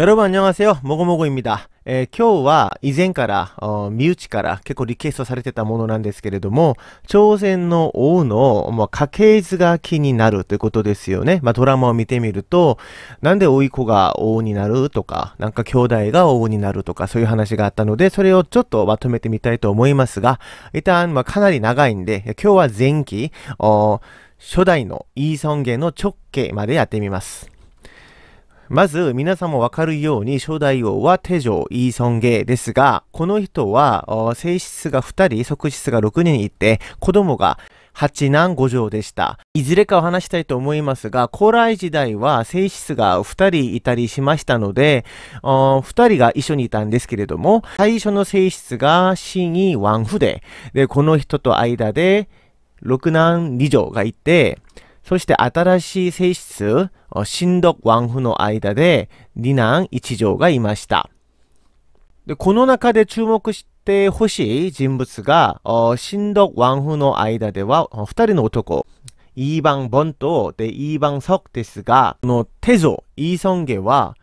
여러분안녕하세요모고모고입니다えー、今日は以前から、身内から結構リクエストされてたものなんですけれども、朝鮮の王の、まあ、家系図が気になるということですよね。まあ、ドラマを見てみると、なんで甥い子が王になるとか、なんか兄弟が王になるとか、そういう話があったので、それをちょっとまとめてみたいと思いますが、一旦、まあ、かなり長いんで、今日は前期、初代のイーソンゲの直径までやってみます。まず、皆さんもわかるように、初代王は手錠、イーソンゲですが、この人は、性質が2人、側室が6人いて、子供が8男5女でした。いずれかを話したいと思いますが、高麗時代は性質が2人いたりしましたので、2人が一緒にいたんですけれども、最初の性質が死意ワンフで、で、この人と間で6男2女がいて、そして新しい性質、新独王府の間で二男一女がいました。でこの中で注目してほしい人物が、新独王府の間では二人の男、イーバン・ボンとでイーバン・ソクですが、この手ゾ、イーソンゲは、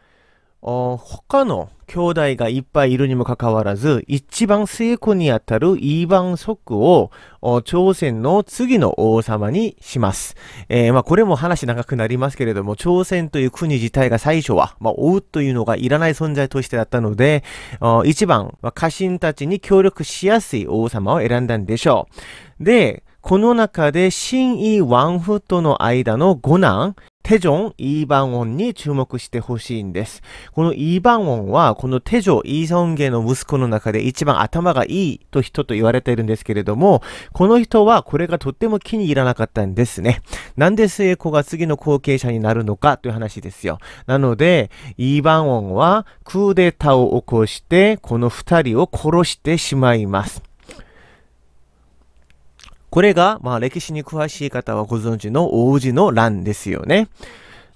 他の兄弟がいっぱいいるにもかかわらず、一番成功にあたるイーバンソクを、朝鮮の次の王様にします。えー、まあ、これも話長くなりますけれども、朝鮮という国自体が最初は、まあ、王というのがいらない存在としてだったので、一番、まあ、家臣たちに協力しやすい王様を選んだんでしょう。で、この中で、新イ・ワンフットの間の五男、テジョン、イーバンオンに注目してほしいんです。このイーバンオンは、このテジョ、イーソンゲの息子の中で一番頭がいいと人と言われているんですけれども、この人はこれがとっても気に入らなかったんですね。なんで末子が次の後継者になるのかという話ですよ。なので、イーバンオンはクーデターを起こして、この二人を殺してしまいます。これが、まあ歴史に詳しい方はご存知の王子の乱ですよね。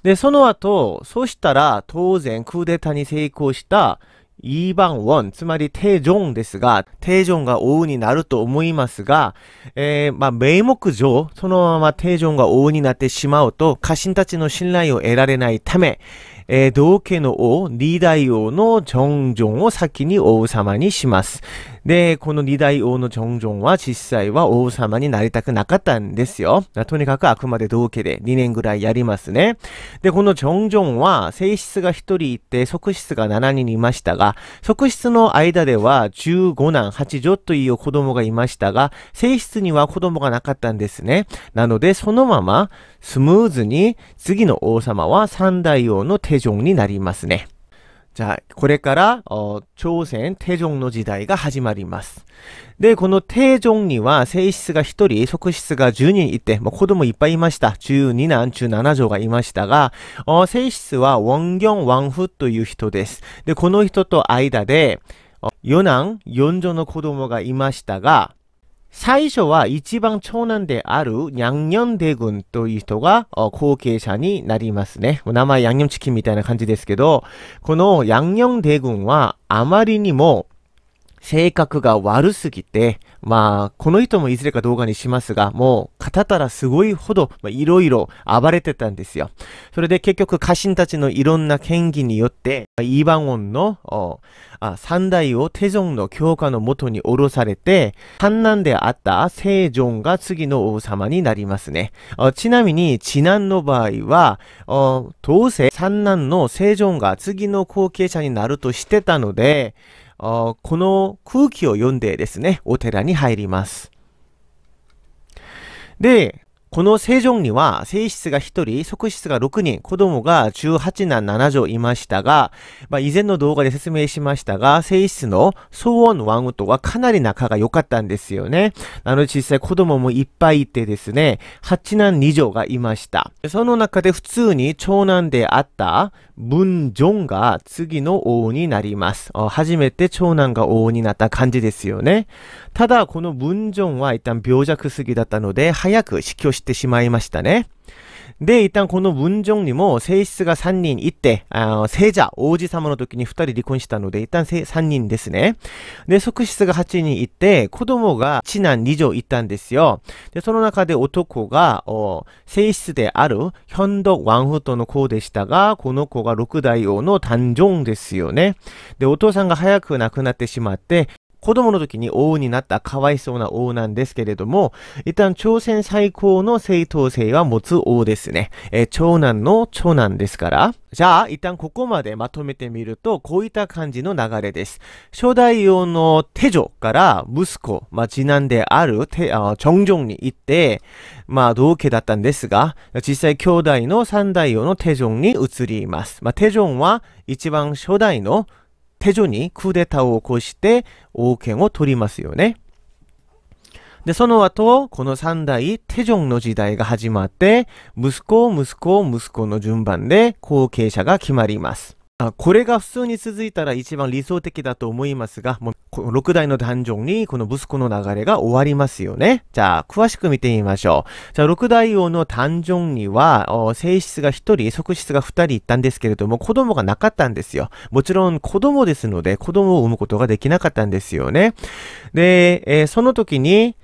で、その後、そしたら当然クーデターに成功したイーバン・ウォン、つまりテジョンですが、テジョンが王になると思いますが、えー、まあ、名目上、そのままテジョンが王になってしまうと、家臣たちの信頼を得られないため、えー、同家の王、リーダイ王のジョンジョンを先に王様にします。で、この二大王のジョンジョンは実際は王様になりたくなかったんですよ。とにかくあくまで同家で2年ぐらいやりますね。で、このジョンジョンは正室が1人いて、側室が7人いましたが、側室の間では15男8女という子供がいましたが、正室には子供がなかったんですね。なので、そのままスムーズに次の王様は三大王の手順になりますね。じゃあ、これから、朝鮮、テジョンの時代が始まります。で、このテジョンには、正室が1人、側室が10人いて、まう子供いっぱいいました。12男、17女がいましたが、正室は、ワンギョン・ワンフという人です。で、この人と間で、4男、4女の子供がいましたが、最初は一番長男であるヤンニョンデ軍という人が後継者になりますね。名前ヤンニョンチキンみたいな感じですけど、このヤンニョンデ軍はあまりにも性格が悪すぎて、まあ、この人もいずれか動画にしますが、もう、語ったらすごいほど、まあ、いろいろ暴れてたんですよ。それで結局、家臣たちのいろんな権威によって、イーバンオンの、あ三代をテジョンの教科のもとに降ろされて、三男であったセジョンが次の王様になりますね。ちなみに、次男の場合は、どうせ三男のセジョンが次の後継者になるとしてたので、この空気を読んでですね、お寺に入ります。で、この正城には、性室が1人、側室が6人、子供が18男7女いましたが、まあ、以前の動画で説明しましたが、性室の騒音ンワンウとはかなり仲が良かったんですよね。あの、実際子供もいっぱいいてですね、8男2女がいました。その中で普通に長男であった、文ンが次の王になります。初めて長男が王になった感じですよね。ただ、この文ンは一旦病弱すぎだったので、早く死去してしまいましたね。で、一旦この文章にも性質が3人いて、あ聖者、王子様の時に2人離婚したので、一旦3人ですね。で、側室が8人いて、子供が次男2女いたんですよ。で、その中で男が、性質である、현ョンド・との子でしたが、この子が六代王の誕生ですよね。で、お父さんが早く亡くなってしまって、子供の時に王になったかわいそうな王なんですけれども、一旦朝鮮最高の正当性は持つ王ですね。えー、長男の長男ですから、じゃあ、一旦ここまでまとめてみると、こういった感じの流れです。初代王の手女から息子、まあ、次男である手、あ、チョンジョンに行って、まあ、同家だったんですが、実際兄弟の三代王の手女に移ります。まあ、手女は一番初代の手助にクーデターを起こして王権を取りますよね。で、その後、この三代、手順の時代が始まって、息子、息子、息子の順番で後継者が決まります。これが普通に続いたら一番理想的だと思いますが、もう6代の誕生にこの息子の流れが終わりますよね。じゃあ、詳しく見てみましょう。じゃあ、6代王の誕生には、性質が1人、側室が2人いたんですけれども、子供がなかったんですよ。もちろん子供ですので、子供を産むことができなかったんですよね。で、えー、その時に、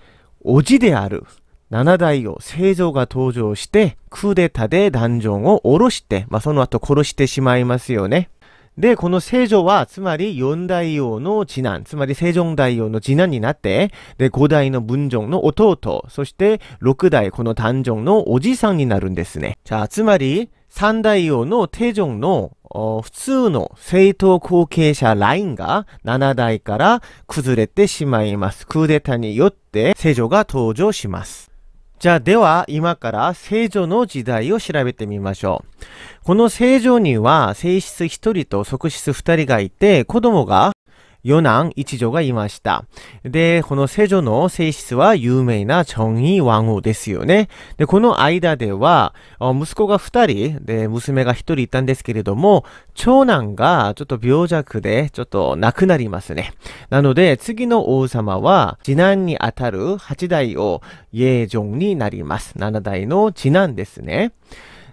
おじである。7代王、聖女が登場して、クーデタでダンジョンを下ろして、まあ、その後殺してしまいますよね。で、この聖女は、つまり四大王の次男、つまり聖女大王の次男になって、で、五代の文章の弟、そして六代この誕生のおじさんになるんですね。じゃあ、つまり、三大王の帝ジの普通の政党後継者ラインが7代から崩れてしまいます。クーデターによって聖女が登場します。じゃあでは今から聖女の時代を調べてみましょう。この聖女には性質1人と側室2人がいて子供が四男一女がいました。で、この聖女の性質は有名なチョンイ・ワンウですよね。で、この間では、息子が二人、で、娘が一人いたんですけれども、長男がちょっと病弱で、ちょっと亡くなりますね。なので、次の王様は、次男にあたる八代をイェジョンになります。七代の次男ですね。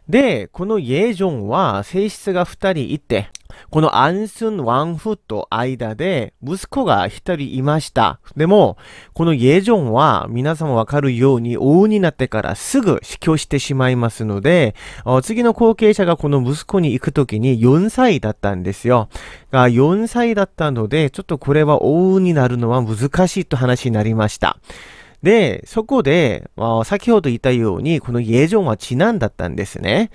で、このイェジョンは性質が二人いて、このアンスン・ワンフと間で息子が一人いました。でも、このイェジョンは皆さんわかるように王になってからすぐ死去してしまいますので、次の後継者がこの息子に行くときに4歳だったんですよ。が4歳だったので、ちょっとこれは王になるのは難しいと話になりました。で、そこで、まあ、先ほど言ったように、この家ンは地難だったんですね。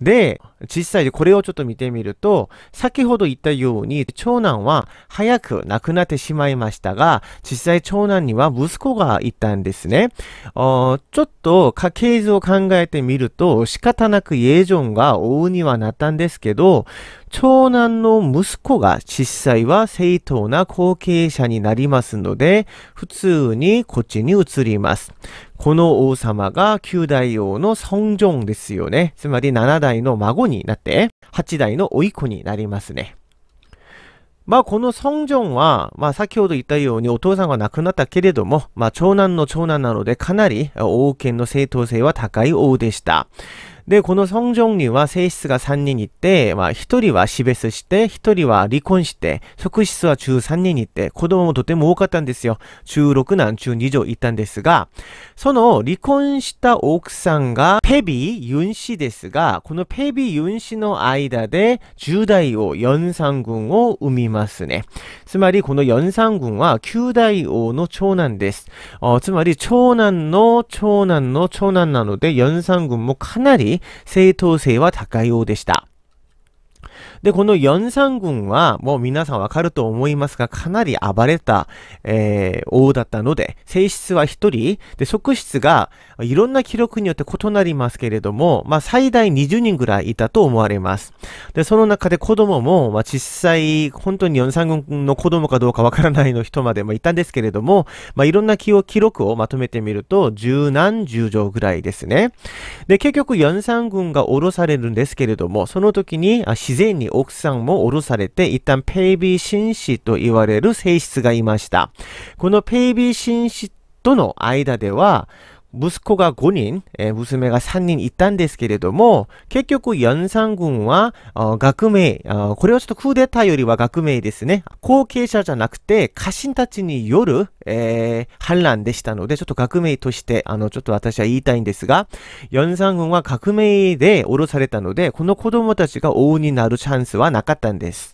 で、実際でこれをちょっと見てみると、先ほど言ったように、長男は早く亡くなってしまいましたが、実際長男には息子がいたんですね。ちょっと家系図を考えてみると、仕方なく家ンが王にはなったんですけど、長男の息子が実際は正当な後継者になりますので、普通にこっちに移ります。この王様が九代王の孫重ですよね。つまり七代の孫になって、八代の甥い子になりますね。まあこの孫ンンは、まあ先ほど言ったようにお父さんが亡くなったけれども、まあ長男の長男なのでかなり王権の正当性は高い王でした。で、このソン・には性質が3人いて、まあ、1人は死別して、1人は離婚して、側室は13人いて、子供もとても多かったんですよ。16男中2女いたんですが、その離婚した奥さんがペビ・ユン氏ですが、このペビ・ユン氏の間で10代王・ヨンサン軍を生みますね。つまり、このヨンサン軍は9代王の長男です。つまり、長男の長男の長男なので、ヨンサン軍もかなり正当性は高いようでした。で、このヨンサン軍は、もう皆さんわかると思いますが、かなり暴れた、えー、王だったので、性質は一人、で、側室が、いろんな記録によって異なりますけれども、まあ、最大20人ぐらいいたと思われます。で、その中で子供も、まあ、実際、本当にヨンサン軍の子供かどうかわからないの人までもいたんですけれども、まあ、いろんな記録をまとめてみると、十何十条ぐらいですね。で、結局、ヨンサン軍が降ろされるんですけれども、その時に、自然に奥さんも降ろされて、一旦ペイビー紳士と言われる性質がいました。このペイビー紳士との間では、息子が5人、えー、娘が3人いたんですけれども、結局、연산軍は、学名、これはちょっとクーデターよりは学名ですね。後継者じゃなくて、家臣たちによる、えー、反乱でしたので、ちょっと学名として、あの、ちょっと私は言いたいんですが、연산軍は革命で降ろされたので、この子供たちが王になるチャンスはなかったんです。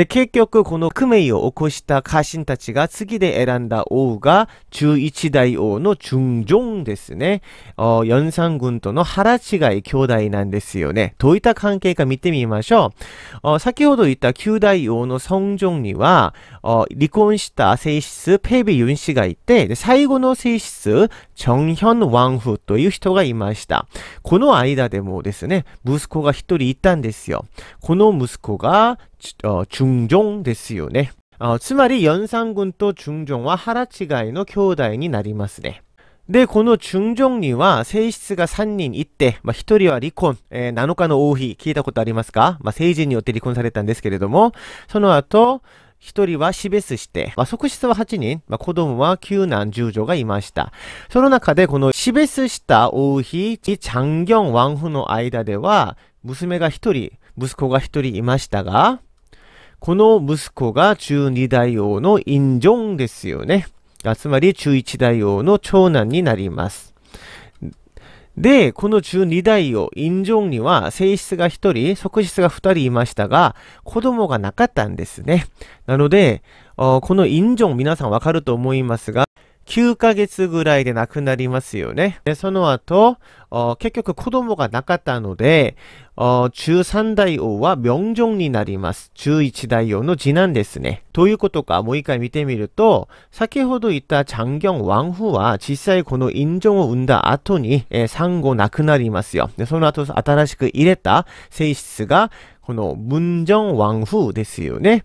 で、結局、このクメイを起こした家臣たちが次で選んだ王が11代王の中将ですね。연산軍との腹違い兄弟なんですよね。どういった関係か見てみましょう。先ほど言った9代王の孫正には、離婚した性室ペビユン氏がいて、最後の正室、ンワンフという人がいました。この間でもですね、息子が一人いたんですよ。この息子が어중종ですよね。어つまり연산군と중종は하라치가이弟になりますね。で、この中将には性質が3人いて、まあ、1人は離婚、えー、7日の王妃、聞いたことありますかまあ、によって離婚されたんですけれども、その後、1人は死別して、まあ、側室は8人、まあ、子供は9男10女がいました。その中で、この死別した王妃、チャンギョン・ワンフの間では、娘が1人、息子が1人いましたが、この息子が十二大王のインジョンですよね。つまり十一大王の長男になります。で、この十二大王、インジョンには性質が一人、側室が二人いましたが、子供がなかったんですね。なので、このインジョン皆さんわかると思いますが、9ヶ月ぐらいで亡くなりますよね。で、その後、結局子供がなかったので、中3代王は明星になります。中1代王の次男ですね。ということか、もう一回見てみると、先ほど言ったチャンギョン・王ンは実際この因象を生んだ後に、産後亡くなりますよ。で、その後新しく入れた性質が、この文ン・ジョン・王ンですよね。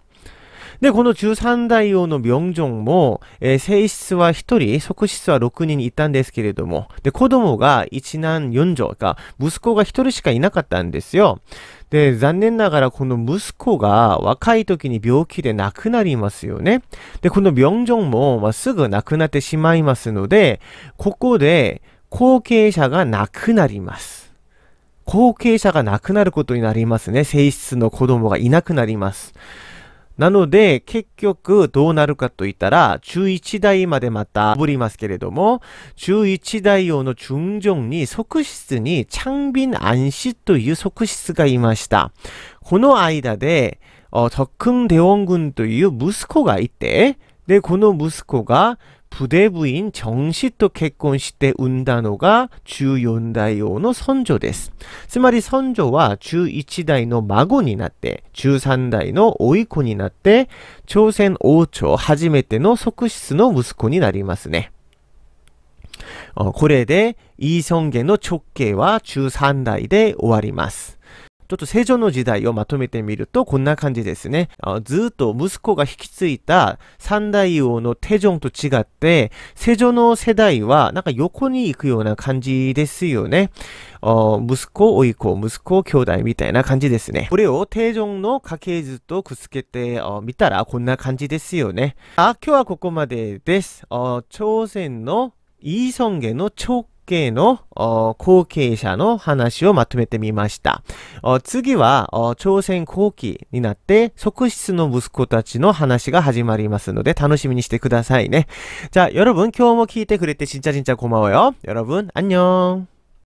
で、この13代王の明ョジョンも、えー、正は1人、側室は6人いたんですけれども、で、子供が一男四女か、息子が1人しかいなかったんですよ。で、残念ながらこの息子が若い時に病気で亡くなりますよね。で、この明ョジョンも、まあ、すぐ亡くなってしまいますので、ここで後継者が亡くなります。後継者が亡くなることになりますね。性質の子供がいなくなります。なので、結局どうなるかと言ったら、中1代までまたぶりますけれども、中1代用の順序に側室に창빈安氏という側室がいました。この間で、特訓대원軍という息子がいて、で、この息子が부대부인정씨と結婚して産んだのが14代王の孫女です。つまり孫女は11代の孫になって、13代の老い子になって、朝鮮王朝初めての側室の息子になりますね。これで、イーソンゲの直系は13代で終わります。ちょっと聖女の時代をまとめてみるとこんな感じですね。ずっと息子が引き継いだ三大王のテジョンと違って、聖女の世代はなんか横に行くような感じですよね。息子、甥い子、息子、兄弟みたいな感じですね。これをテジョンの家系図とくっつけてみたらこんな感じですよね。あ、今日はここまでです。朝鮮のイーソンゲの長系の後継者の話をまとめてみました。次は朝鮮後期になって側室の息子たちの話が始まりますので楽しみにしてくださいね。じゃあ、여러분今日も聞いてくれてち진ん진짜고마워よ。여러 분、 안 녕。